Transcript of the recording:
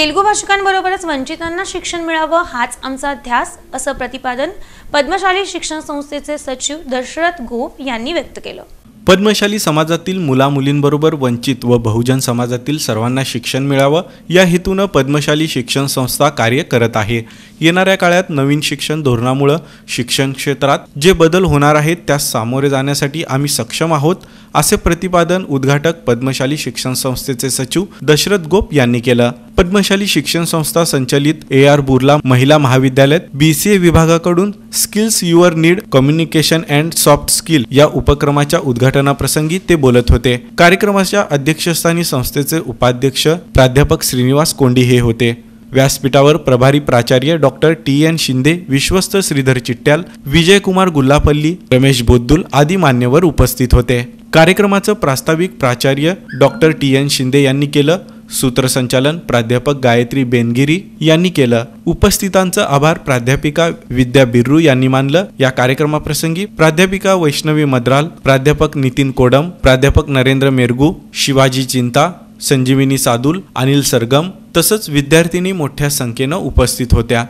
तेलगू भाषिकांबरोबरच वंचितांना शिक्षण मिळावं हाच आमचा ध्यास असं प्रतिपादन पद्मशाली शिक्षण संस्थेचे सचिव दशरथ गोप यांनी व्यक्त केलं पद्मशाली समाजातील मुला मुलींबरोबर वंचित व बहुजन समाजातील सर्वांना शिक्षण मिळावं या हेतूनं पद्मशाली शिक्षण संस्था कार्य करत आहे येणाऱ्या काळात नवीन शिक्षण धोरणामुळं शिक्षण क्षेत्रात जे बदल होणार आहेत त्या सामोरे जाण्यासाठी आम्ही सक्षम आहोत असे प्रतिपादन उद्घाटक पद्मशाली शिक्षण संस्थेचे सचिव दशरथ गोप यांनी केलं पद्मशाली शिक्षण संस्था संचालित ए आर बुर्ला महिला महाविद्यालयात बी सी ए विभागाकडून skills your need communication and soft skill या उपक्रमाच्या उद्घाटनाप्रसंगी ते बोलत होते कार्यक्रमाच्या अध्यक्षस्थानी संस्थेचे उपाध्यक्ष प्राध्यापक श्रीनिवास कोंडी हे होते व्यासपीठावर प्रभारी प्राचार्य डॉक्टर टी एन शिंदे विश्वस्त श्रीधर चिट्ट्याल विजयकुमार गुल्लापल्ली रमेश बोद्दुल आदी मान्यवर उपस्थित होते कार्यक्रमाचं प्रास्ताविक प्राचार्य डॉक्टर टी एन शिंदे यांनी केलं सूत्रसंचालन प्राध्यापक गायत्री बेनगिरी यांनी केलं उपस्थितांचं आभार प्राध्यापिका विद्या बिर्रू यांनी मानलं या कार्यक्रमाप्रसंगी प्राध्यापिका वैष्णवी मद्राल प्राध्यापक नितीन कोडम प्राध्यापक नरेंद्र मेरगू शिवाजी चिंता संजीविनी सादुल अनिल सरगम तसंच विद्यार्थिनी मोठ्या संख्येनं उपस्थित होत्या